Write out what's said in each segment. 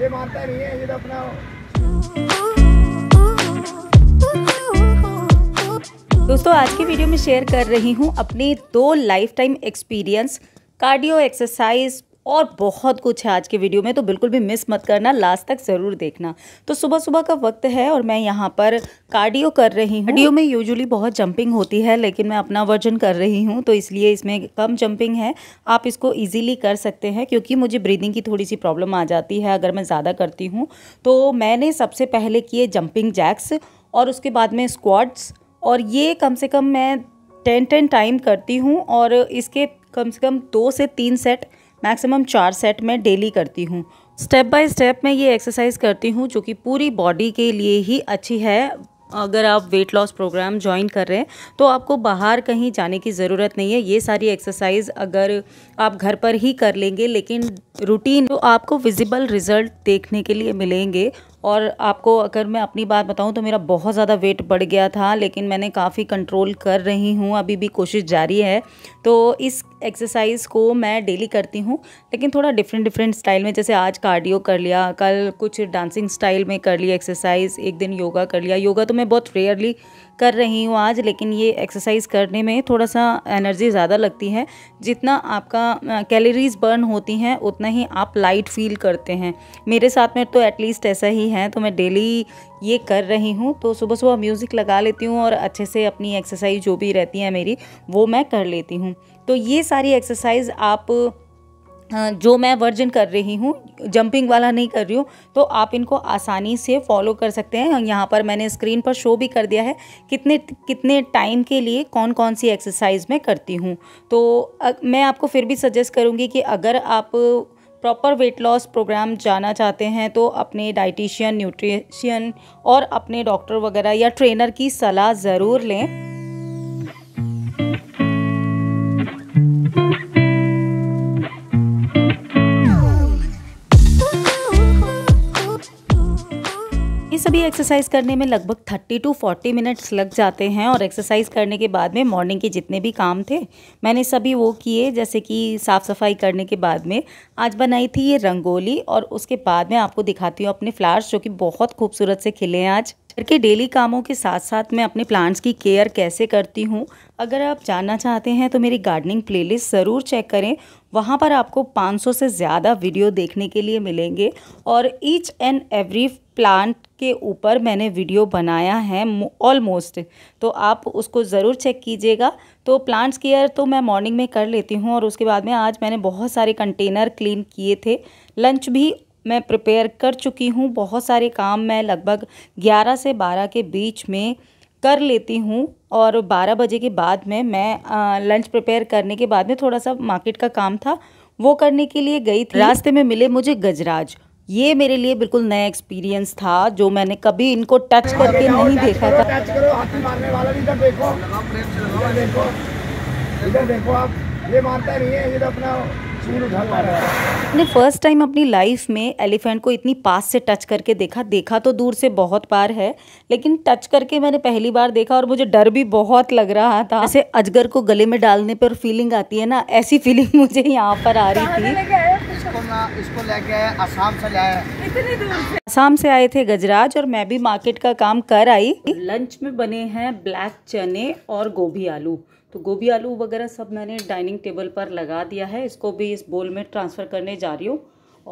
ये मानता नहीं है ये तो अपना दोस्तों आज की वीडियो में शेयर कर रही हूँ अपने दो life time experience cardio exercise और बहुत कुछ है आज के वीडियो में तो बिल्कुल भी मिस मत करना लास्ट तक ज़रूर देखना तो सुबह सुबह का वक्त है और मैं यहाँ पर कार्डियो कर रही हूँ कार्डियो में यूजुअली बहुत जंपिंग होती है लेकिन मैं अपना वर्जन कर रही हूँ तो इसलिए इसमें कम जंपिंग है आप इसको ईजिली कर सकते हैं क्योंकि मुझे ब्रीदिंग की थोड़ी सी प्रॉब्लम आ जाती है अगर मैं ज़्यादा करती हूँ तो मैंने सबसे पहले किए जंपिंग जैक्स और उसके बाद में स्क्वाड्स और ये कम से कम मैं टेन टेन टाइम करती हूँ और इसके कम से कम दो से तीन सेट मैक्सिमम चार सेट मैं डेली करती हूँ स्टेप बाय स्टेप मैं ये एक्सरसाइज करती हूँ जो कि पूरी बॉडी के लिए ही अच्छी है अगर आप वेट लॉस प्रोग्राम ज्वाइन कर रहे हैं तो आपको बाहर कहीं जाने की ज़रूरत नहीं है ये सारी एक्सरसाइज अगर आप घर पर ही कर लेंगे लेकिन रूटीन तो आपको विजिबल रिजल्ट देखने के लिए मिलेंगे और आपको अगर मैं अपनी बात बताऊं तो मेरा बहुत ज़्यादा वेट बढ़ गया था लेकिन मैंने काफ़ी कंट्रोल कर रही हूं अभी भी कोशिश जारी है तो इस एक्सरसाइज को मैं डेली करती हूं लेकिन थोड़ा डिफरेंट डिफरेंट स्टाइल में जैसे आज कार्डियो कर लिया कल कुछ डांसिंग स्टाइल में कर लिया एक्सरसाइज एक दिन योगा कर लिया योगा तो मैं बहुत रेयरली कर रही हूँ आज लेकिन ये एक्सरसाइज करने में थोड़ा सा एनर्जी ज़्यादा लगती है जितना आपका कैलोरीज बर्न होती हैं उतना ही आप लाइट फील करते हैं मेरे साथ में तो एटलीस्ट ऐसा ही है तो मैं डेली ये कर रही हूँ तो सुबह सुबह म्यूज़िक लगा लेती हूँ और अच्छे से अपनी एक्सरसाइज जो भी रहती है मेरी वो मैं कर लेती हूँ तो ये सारी एक्सरसाइज आप जो मैं वर्जन कर रही हूँ जंपिंग वाला नहीं कर रही हूँ तो आप इनको आसानी से फॉलो कर सकते हैं यहाँ पर मैंने स्क्रीन पर शो भी कर दिया है कितने कितने टाइम के लिए कौन कौन सी एक्सरसाइज मैं करती हूँ तो मैं आपको फिर भी सजेस्ट करूँगी कि अगर आप प्रॉपर वेट लॉस प्रोग्राम जाना चाहते हैं तो अपने डाइटिशियन न्यूट्रिशियन और अपने डॉक्टर वगैरह या ट्रेनर की सलाह ज़रूर लें सभी एक्सरसाइज करने में लगभग 30 टू 40 मिनट्स लग जाते हैं और एक्सरसाइज करने के बाद में मॉर्निंग के जितने भी काम थे मैंने सभी वो किए जैसे कि साफ़ सफाई करने के बाद में आज बनाई थी ये रंगोली और उसके बाद में आपको दिखाती हूँ अपने फ्लावर्स जो कि बहुत खूबसूरत से खिले हैं आज घर के डेली कामों के साथ साथ मैं अपने प्लांट्स की केयर कैसे करती हूँ अगर आप जानना चाहते हैं तो मेरी गार्डनिंग प्लेलिस्ट ज़रूर चेक करें वहाँ पर आपको 500 से ज़्यादा वीडियो देखने के लिए मिलेंगे और ईच एंड एवरी प्लांट के ऊपर मैंने वीडियो बनाया है ऑलमोस्ट तो आप उसको ज़रूर चेक कीजिएगा तो प्लांट्स केयर तो मैं मॉर्निंग में कर लेती हूँ और उसके बाद में आज मैंने बहुत सारे कंटेनर क्लीन किए थे लंच भी मैं प्रिपेयर कर चुकी हूँ बहुत सारे काम मैं लगभग ग्यारह से बारह के बीच में कर लेती हूँ और 12 बजे के बाद में मैं लंच प्रिपेयर करने के बाद में थोड़ा सा मार्केट का काम था वो करने के लिए गई थी रास्ते में मिले मुझे गजराज ये मेरे लिए बिल्कुल नया एक्सपीरियंस था जो मैंने कभी इनको टच करके नहीं देखा था देखो आप ये मारता नहीं है तो अपना मैंने फ़र्स्ट टाइम अपनी लाइफ में एलिफेंट को इतनी पास से टच करके देखा देखा तो दूर से बहुत पार है लेकिन टच करके मैंने पहली बार देखा और मुझे डर भी बहुत लग रहा था ऐसे अजगर को गले में डालने पर फीलिंग आती है ना ऐसी फीलिंग मुझे यहाँ पर आ रही थी आसाम से आए थे गजराज और मैं भी मार्केट का काम कर आई लंच में बने हैं ब्लैक चने और गोभी आलू तो गोभी आलू वगैरह सब मैंने डाइनिंग टेबल पर लगा दिया है इसको भी इस बोल में ट्रांसफ़र करने जा रही हूँ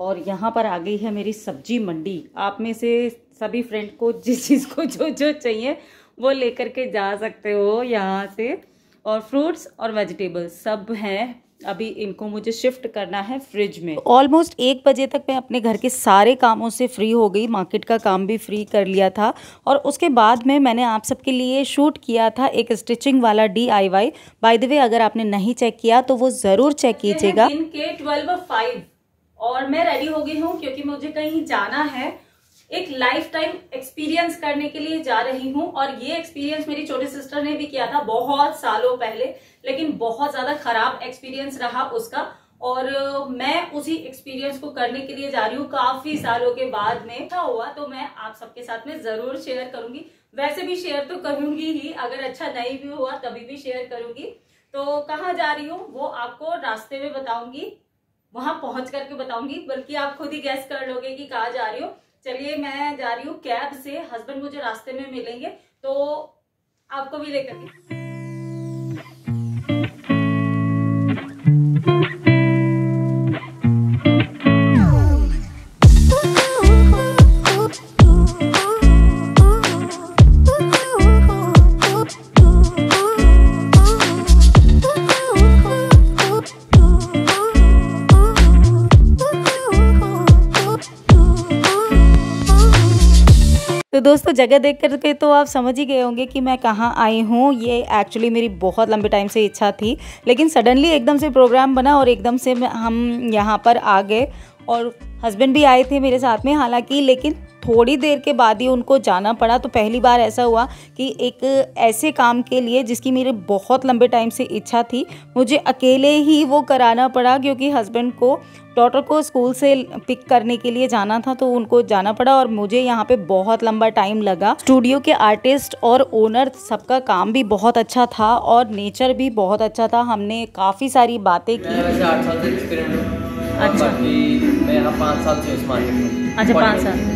और यहाँ पर आ गई है मेरी सब्जी मंडी आप में से सभी फ्रेंड को जिस चीज़ को जो जो चाहिए वो लेकर के जा सकते हो यहाँ से और फ्रूट्स और वेजिटेबल्स सब हैं अभी इनको मुझे शिफ्ट करना है फ्रिज में ऑलमोस्ट एक बजे तक मैं अपने घर के सारे कामों से फ्री हो गई मार्केट का काम भी फ्री कर लिया था और उसके बाद में मैंने आप सबके लिए शूट किया था एक स्टिचिंग वाला D I Y by the way अगर आपने नहीं चेक किया तो वो ज़रूर चेक कीजिएगा इनके ट्वेल्व फाइव और मैं रेडी हो गई हूँ क्योंकि मुझे कहीं जाना है एक लाइफ टाइम एक्सपीरियंस करने के लिए जा रही हूँ और ये एक्सपीरियंस मेरी छोटी सिस्टर ने भी किया था बहुत सालों पहले लेकिन बहुत ज्यादा खराब एक्सपीरियंस रहा उसका और मैं उसी एक्सपीरियंस को करने के लिए जा रही हूँ काफी सालों के बाद में अच्छा हुआ तो मैं आप सबके साथ में जरूर शेयर करूंगी वैसे भी शेयर तो करूंगी ही अगर अच्छा नहीं भी हुआ तभी भी शेयर करूंगी तो कहाँ जा रही हूँ वो आपको रास्ते में बताऊंगी वहां पहुंच करके बताऊंगी बल्कि आप खुद ही गैस कर लोगे कि कहा जा रही हो चलिए मैं जा रही हूँ कैब से हस्बैंड मुझे रास्ते में मिलेंगे तो आपको भी लेकर के दोस्तों जगह देख कर के तो आप समझ ही गए होंगे कि मैं कहाँ आई हूँ ये एक्चुअली मेरी बहुत लंबे टाइम से इच्छा थी लेकिन सडनली एकदम से प्रोग्राम बना और एकदम से हम यहाँ पर आ गए और हस्बैंड भी आए थे मेरे साथ में हालांकि लेकिन थोड़ी देर के बाद ही उनको जाना पड़ा तो पहली बार ऐसा हुआ कि एक ऐसे काम के लिए जिसकी मेरे बहुत लंबे टाइम से इच्छा थी मुझे अकेले ही वो कराना पड़ा क्योंकि हस्बैंड को डॉटर को स्कूल से पिक करने के लिए जाना था तो उनको जाना पड़ा और मुझे यहाँ पे बहुत लंबा टाइम लगा स्टूडियो के आर्टिस्ट और ओनर सबका काम भी बहुत अच्छा था और नेचर भी बहुत अच्छा था हमने काफ़ी सारी बातें की अच्छा मैं पाँच साल से अच्छा पाँच साल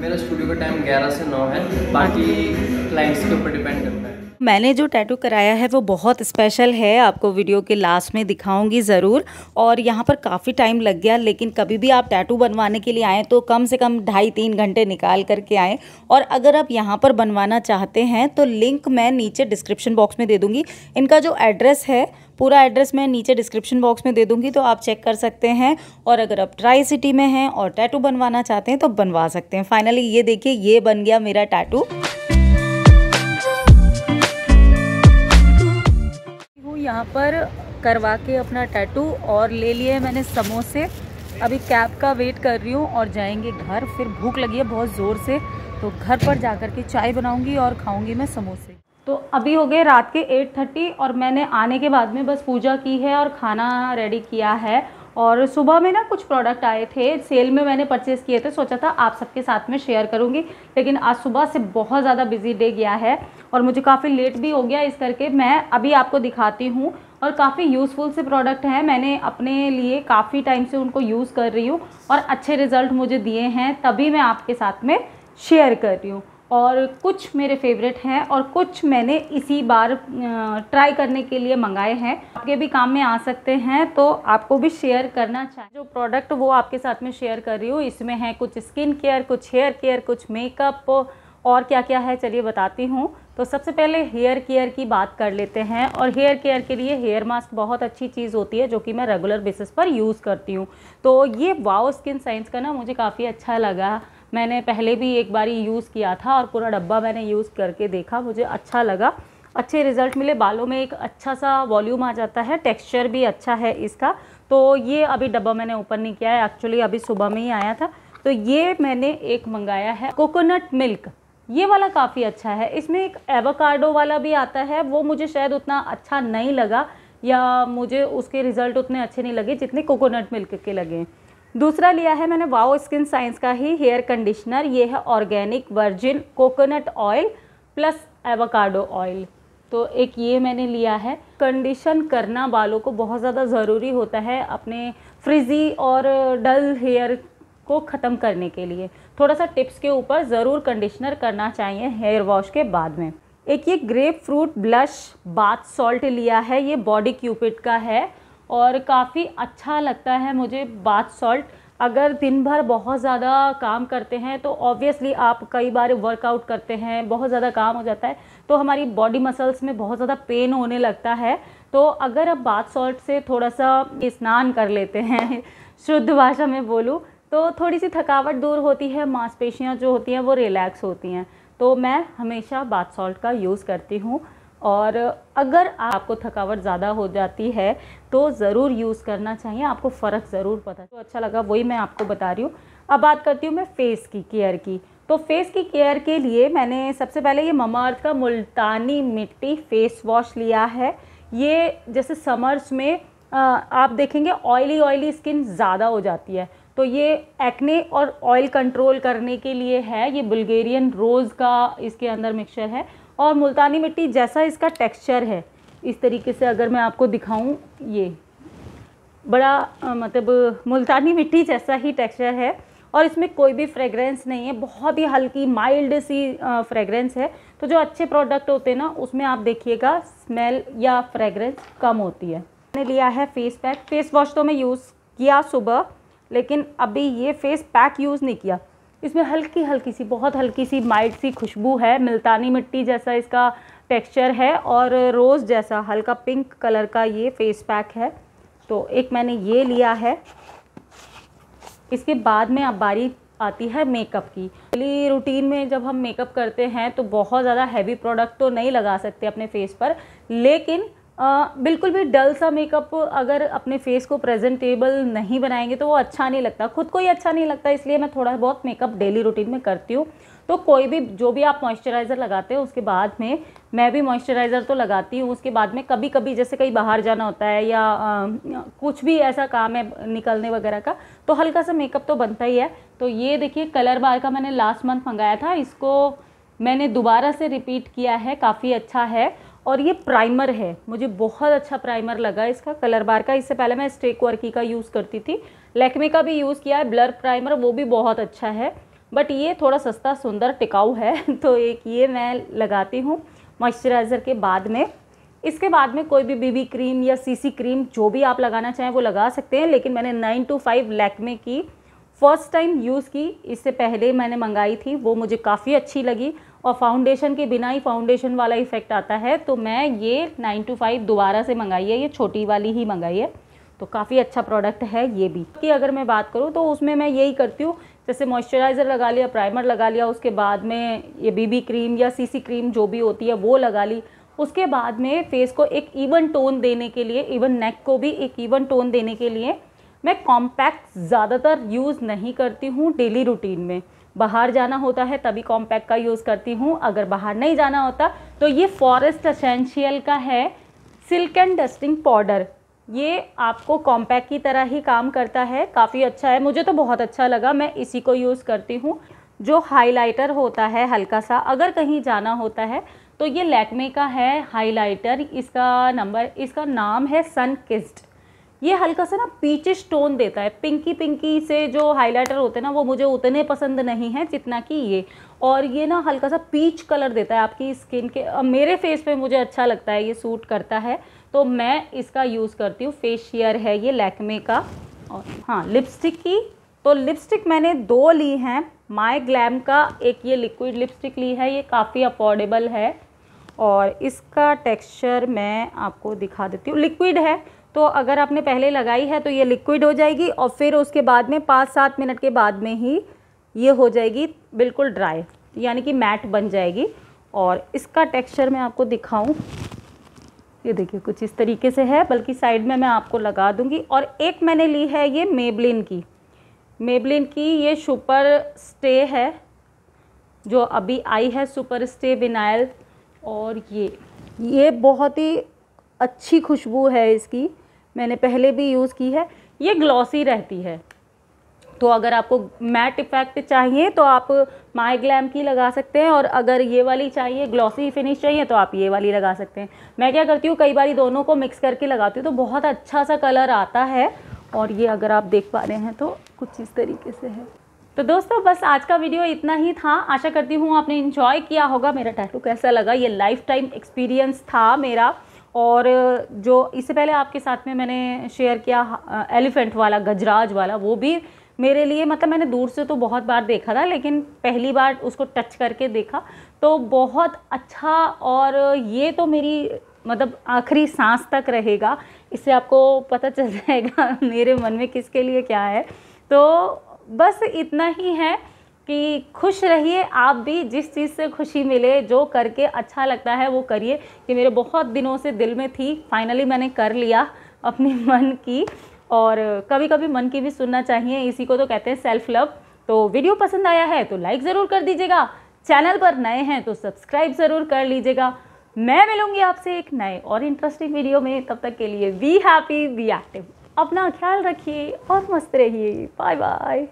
मेरा स्टूडियो का टाइम ग्यारह से नौ है बाकी क्लाइंट्स के ऊपर डिपेंड करता है मैंने जो टैटू कराया है वो बहुत स्पेशल है आपको वीडियो के लास्ट में दिखाऊंगी ज़रूर और यहाँ पर काफ़ी टाइम लग गया लेकिन कभी भी आप टैटू बनवाने के लिए आएँ तो कम से कम ढाई तीन घंटे निकाल करके आएँ और अगर आप यहाँ पर बनवाना चाहते हैं तो लिंक मैं नीचे डिस्क्रिप्शन बॉक्स में दे दूँगी इनका जो एड्रेस है पूरा एड्रेस मैं नीचे डिस्क्रिप्शन बॉक्स में दे दूँगी तो आप चेक कर सकते हैं और अगर आप ट्राई सिटी में हैं और टैटू बनवाना चाहते हैं तो बनवा सकते हैं फाइनली ये देखिए ये बन गया मेरा टैटू यहाँ पर करवा के अपना टैटू और ले लिए मैंने समोसे अभी कैब का वेट कर रही हूँ और जाएंगे घर फिर भूख लगी है बहुत ज़ोर से तो घर पर जा के चाय बनाऊँगी और खाऊँगी मैं समोसे तो अभी हो गए रात के 8:30 और मैंने आने के बाद में बस पूजा की है और खाना रेडी किया है और सुबह में ना कुछ प्रोडक्ट आए थे सेल में मैंने परचेस किए थे सोचा था आप सबके साथ में शेयर करूँगी लेकिन आज सुबह से बहुत ज़्यादा बिजी डे गया है और मुझे काफ़ी लेट भी हो गया इस करके मैं अभी आपको दिखाती हूँ और काफ़ी यूज़फुल से प्रोडक्ट हैं मैंने अपने लिए काफ़ी टाइम से उनको यूज़ कर रही हूँ और अच्छे रिज़ल्ट मुझे दिए हैं तभी मैं आपके साथ में शेयर कर रही हूँ और कुछ मेरे फेवरेट हैं और कुछ मैंने इसी बार ट्राई करने के लिए मंगाए हैं आपके भी काम में आ सकते हैं तो आपको भी शेयर करना चाहिए जो प्रोडक्ट वो आपके साथ में शेयर कर रही हूँ इसमें है कुछ स्किन केयर कुछ हेयर केयर कुछ मेकअप और क्या क्या है चलिए बताती हूँ तो सबसे पहले हेयर केयर की बात कर लेते हैं और हेयर केयर के लिए हेयर मास्क बहुत अच्छी चीज़ होती है जो कि मैं रेगुलर बेसिस पर यूज़ करती हूँ तो ये वाओ स्किन साइंस का ना मुझे काफ़ी अच्छा लगा मैंने पहले भी एक बार यूज़ किया था और पूरा डब्बा मैंने यूज़ करके देखा मुझे अच्छा लगा अच्छे रिज़ल्ट मिले बालों में एक अच्छा सा वॉल्यूम आ जाता है टेक्सचर भी अच्छा है इसका तो ये अभी डब्बा मैंने ओपन नहीं किया है एक्चुअली अभी सुबह में ही आया था तो ये मैंने एक मंगाया है कोकोनट मिल्क ये वाला काफ़ी अच्छा है इसमें एक एवोकाडो वाला भी आता है वो मुझे शायद उतना अच्छा नहीं लगा या मुझे उसके रिज़ल्ट उतने अच्छे नहीं लगे जितने कोकोनट मिल्क के लगे दूसरा लिया है मैंने वाओ स्किन साइंस का ही हेयर कंडीशनर ये है organic virgin coconut oil plus avocado oil तो एक ये मैंने लिया है कंडीशन करना बालों को बहुत ज़्यादा ज़रूरी होता है अपने फ्रिजी और डल हेयर को ख़त्म करने के लिए थोड़ा सा टिप्स के ऊपर ज़रूर कंडीशनर करना चाहिए हेयर वॉश के बाद में एक ये grapefruit blush bath salt लिया है ये बॉडी क्यूपिड का है और काफ़ी अच्छा लगता है मुझे बाथ सॉल्ट अगर दिन भर बहुत ज़्यादा काम करते हैं तो ऑब्वियसली आप कई बार वर्कआउट करते हैं बहुत ज़्यादा काम हो जाता है तो हमारी बॉडी मसल्स में बहुत ज़्यादा पेन होने लगता है तो अगर आप बाथ सॉल्ट से थोड़ा सा स्नान कर लेते हैं शुद्ध भाषा में बोलूँ तो थोड़ी सी थकावट दूर होती है मांसपेशियाँ जो होती हैं वो रिलैक्स होती हैं तो मैं हमेशा बाथ सॉल्ट का यूज़ करती हूँ और अगर आपको थकावट ज़्यादा हो जाती है तो ज़रूर यूज़ करना चाहिए आपको फ़र्क ज़रूर पता तो अच्छा लगा वही मैं आपको बता रही हूँ अब बात करती हूँ मैं फ़ेस की केयर की तो फेस की केयर के लिए मैंने सबसे पहले ये ममाअर्थ का मुल्तानी मिट्टी फेस वॉश लिया है ये जैसे समर्स में आप देखेंगे ऑयली ऑयली स्किन ज़्यादा हो जाती है तो ये एक्ने और ऑयल कंट्रोल करने के लिए है ये बुल्गेरियन रोज़ का इसके अंदर मिक्सचर है और मुल्तानी मिट्टी जैसा इसका टेक्सचर है इस तरीके से अगर मैं आपको दिखाऊं ये बड़ा मतलब मुल्तानी मिट्टी जैसा ही टेक्सचर है और इसमें कोई भी फ्रेगरेंस नहीं है बहुत ही हल्की माइल्ड सी फ्रेगरेंस है तो जो अच्छे प्रोडक्ट होते हैं ना उसमें आप देखिएगा स्मेल या फ्रेगरेंस कम होती है मैंने लिया है फेस पैक फेस वॉश तो मैं यूज़ किया सुबह लेकिन अभी ये फेस पैक यूज़ नहीं किया इसमें हल्की हल्की सी बहुत हल्की सी माइट सी खुशबू है मिल्तानी मिट्टी जैसा इसका टेक्सचर है और रोज़ जैसा हल्का पिंक कलर का ये फेस पैक है तो एक मैंने ये लिया है इसके बाद में अब बारी आती है मेकअप की डेली रूटीन में जब हम मेकअप करते हैं तो बहुत ज़्यादा हैवी प्रोडक्ट तो नहीं लगा सकते अपने फेस पर लेकिन आ, बिल्कुल भी डल सा मेकअप अगर अपने फेस को प्रेजेंटेबल नहीं बनाएंगे तो वो अच्छा नहीं लगता खुद को ही अच्छा नहीं लगता इसलिए मैं थोड़ा बहुत मेकअप डेली रूटीन में करती हूँ तो कोई भी जो भी आप मॉइस्चराइज़र लगाते हैं उसके बाद में मैं भी मॉइस्चराइज़र तो लगाती हूँ उसके बाद में कभी कभी जैसे कहीं बाहर जाना होता है या आ, कुछ भी ऐसा काम है निकलने वगैरह का तो हल्का सा मेकअप तो बनता ही है तो ये देखिए कलर बार का मैंने लास्ट मंथ मंगाया था इसको मैंने दोबारा से रिपीट किया है काफ़ी अच्छा है और ये प्राइमर है मुझे बहुत अच्छा प्राइमर लगा इसका कलर बार का इससे पहले मैं स्टेक वर्की का यूज़ करती थी लैक्मे का भी यूज़ किया है ब्लर प्राइमर वो भी बहुत अच्छा है बट ये थोड़ा सस्ता सुंदर टिकाऊ है तो एक ये मैं लगाती हूँ मॉइस्चराइज़र के बाद में इसके बाद में कोई भी बीबी क्रीम या सीसी क्रीम जो भी आप लगाना चाहें वो लगा सकते हैं लेकिन मैंने नाइन टू फाइव लैक्मे की फ़र्स्ट टाइम यूज़ की इससे पहले मैंने मंगाई थी वो मुझे काफ़ी अच्छी लगी और फाउंडेशन के बिना ही फाउंडेशन वाला इफ़ेक्ट आता है तो मैं ये नाइन टू फाइव दोबारा से मंगाई है ये छोटी वाली ही मंगाई है तो काफ़ी अच्छा प्रोडक्ट है ये भी कि अगर मैं बात करूँ तो उसमें मैं यही करती हूँ जैसे मॉइस्चराइज़र लगा लिया प्राइमर लगा लिया उसके बाद में ये बीबी क्रीम या सीसी क्रीम जो भी होती है वो लगा ली उसके बाद में फेस को एक इवन टोन देने के लिए इवन नेक को भी एक इवन टोन देने के लिए मैं कॉम्पैक्ट ज़्यादातर यूज़ नहीं करती हूँ डेली रूटीन में बाहर जाना होता है तभी कॉम्पैक्ट का यूज़ करती हूँ अगर बाहर नहीं जाना होता तो ये फॉरेस्ट असेंशियल का है सिल्क एंड डस्टिंग पाउडर ये आपको कॉम्पैक्ट की तरह ही काम करता है काफ़ी अच्छा है मुझे तो बहुत अच्छा लगा मैं इसी को यूज़ करती हूँ जो हाइलाइटर होता है हल्का सा अगर कहीं जाना होता है तो ये लैकमे का है हाइलाइटर इसका नंबर इसका नाम है सन किस्ड ये हल्का सा ना पीचिश टोन देता है पिंकी पिंकी से जो हाइलाइटर होते हैं ना वो मुझे उतने पसंद नहीं है जितना कि ये और ये ना हल्का सा पीच कलर देता है आपकी स्किन के मेरे फेस पे मुझे अच्छा लगता है ये सूट करता है तो मैं इसका यूज़ करती हूँ फेशियर है ये लैकमे का और हाँ लिपस्टिक की तो लिपस्टिक मैंने दो ली हैं माई ग्लैम का एक ये लिक्विड लिपस्टिक ली है ये काफ़ी अफोर्डेबल है और इसका टेक्सचर मैं आपको दिखा देती हूँ लिक्विड है तो अगर आपने पहले लगाई है तो ये लिक्विड हो जाएगी और फिर उसके बाद में पाँच सात मिनट के बाद में ही ये हो जाएगी बिल्कुल ड्राई यानी कि मैट बन जाएगी और इसका टेक्सचर मैं आपको दिखाऊं ये देखिए कुछ इस तरीके से है बल्कि साइड में मैं आपको लगा दूंगी और एक मैंने ली है ये मेबलिन की मेबलिन की ये सुपर स्टे है जो अभी आई है सुपर स्टे विनाइल और ये ये बहुत ही अच्छी खुशबू है इसकी मैंने पहले भी यूज़ की है ये ग्लॉसी रहती है तो अगर आपको मैट इफ़ेक्ट चाहिए तो आप माई ग्लैम की लगा सकते हैं और अगर ये वाली चाहिए ग्लॉसी फिनिश चाहिए तो आप ये वाली लगा सकते हैं मैं क्या करती हूँ कई बार दोनों को मिक्स करके लगाती हूँ तो बहुत अच्छा सा कलर आता है और ये अगर आप देख पा रहे हैं तो कुछ इस तरीके से है तो दोस्तों बस आज का वीडियो इतना ही था आशा करती हूँ आपने इन्जॉय किया होगा मेरा टैटू कैसा लगा ये लाइफ टाइम एक्सपीरियंस था मेरा और जो इससे पहले आपके साथ में मैंने शेयर किया एलिफेंट वाला गजराज वाला वो भी मेरे लिए मतलब मैंने दूर से तो बहुत बार देखा था लेकिन पहली बार उसको टच करके देखा तो बहुत अच्छा और ये तो मेरी मतलब आखिरी सांस तक रहेगा इससे आपको पता चल जाएगा मेरे मन में किसके लिए क्या है तो बस इतना ही है कि खुश रहिए आप भी जिस चीज़ से खुशी मिले जो करके अच्छा लगता है वो करिए कि मेरे बहुत दिनों से दिल में थी फाइनली मैंने कर लिया अपने मन की और कभी कभी मन की भी सुनना चाहिए इसी को तो कहते हैं सेल्फ लव तो वीडियो पसंद आया है तो लाइक ज़रूर कर दीजिएगा चैनल पर नए हैं तो सब्सक्राइब ज़रूर कर लीजिएगा मैं मिलूंगी आपसे एक नए और इंटरेस्टिंग वीडियो में तब तक के लिए वी हैप्पी वी एक्टिव अपना ख्याल रखिए और मस्त रहिए बाय बाय